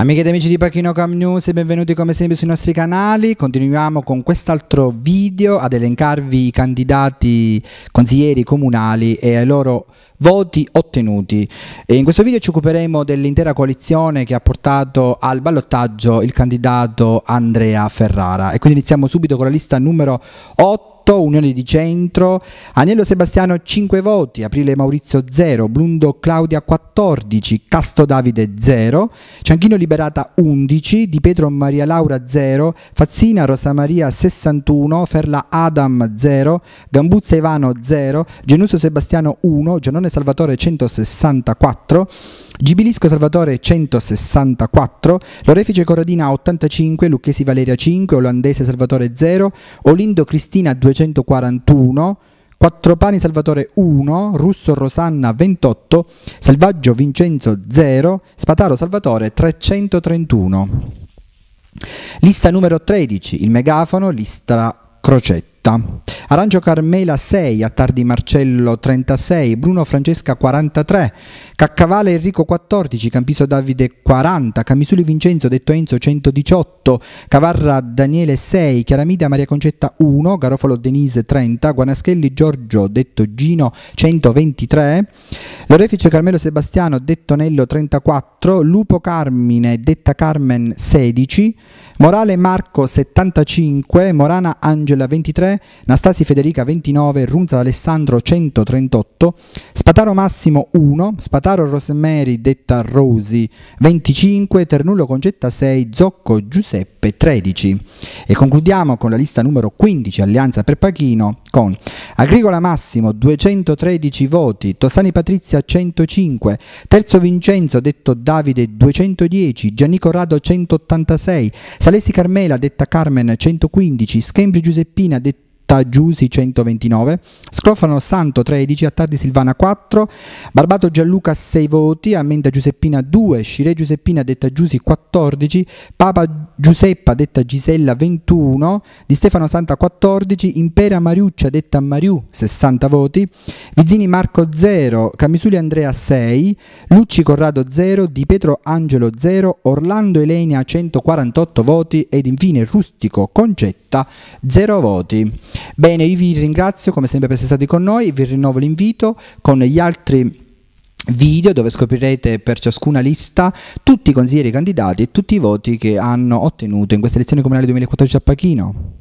Amiche ed amici di Pachino Cam News e benvenuti come sempre sui nostri canali, continuiamo con quest'altro video ad elencarvi i candidati consiglieri comunali e ai loro voti ottenuti. E in questo video ci occuperemo dell'intera coalizione che ha portato al ballottaggio il candidato Andrea Ferrara e quindi iniziamo subito con la lista numero 8 Unione di Centro, Agnello Sebastiano 5 voti, Aprile Maurizio 0, Blundo Claudia 4 14, Casto Davide 0, Cianchino Liberata 11, Di Pietro Maria Laura 0, Fazzina Rosa Maria 61, Ferla Adam 0, Gambuzza Ivano 0, Genuso Sebastiano 1, Giannone Salvatore 164, Gibilisco Salvatore 164, Lorefice Corradina 85, Lucchesi Valeria 5, Olandese Salvatore 0, Olindo Cristina 241, Quattro Pani Salvatore 1, Russo Rosanna 28, Selvaggio Vincenzo 0, Spataro Salvatore 331. Lista numero 13, il megafono, lista crocetta. Arancio Carmela 6, Attardi Marcello 36, Bruno Francesca 43, Caccavale Enrico 14, Campiso Davide 40, Camisuli Vincenzo detto Enzo 118, Cavarra Daniele 6, Chiaramida Maria Concetta 1, Garofalo Denise 30, Guanaschelli Giorgio detto Gino 123, Lorefice Carmelo Sebastiano detto Nello 34, Lupo Carmine detta Carmen 16, Morale Marco 75, Morana Angela 23, Nastasi Federica 29, Runza Alessandro 138, Spataro Massimo 1, Spataro Rosemary detta Rosi 25, Ternullo Concetta 6, Zocco Giuseppe 13. E concludiamo con la lista numero 15, Alleanza per Pachino, con Agricola Massimo 213 voti, Tosani Patrizia 105, Terzo Vincenzo detto Davide 210, Gianni Corrado 186, Salesi Carmela detta Carmen 115, Schembri Giuseppina detta Giusi 129, Scrofano Santo 13, Attardi Silvana 4, Barbato Gianluca 6 voti, Ammenda Giuseppina 2, Scire Giuseppina detta Giusi 14, Papa Giuseppa detta Gisella 21, di Stefano Santa 14, Impera Mariuccia detta Mariù 60 voti, Vizzini Marco 0, Camisuli Andrea 6, Lucci Corrado 0, Di Pietro Angelo 0, Orlando Elenia 148 voti ed infine Rustico Concetta 0 voti. Bene, io vi ringrazio come sempre per essere stati con noi, vi rinnovo l'invito con gli altri video dove scoprirete per ciascuna lista tutti i consiglieri candidati e tutti i voti che hanno ottenuto in questa elezione comunale 2014 a Pachino.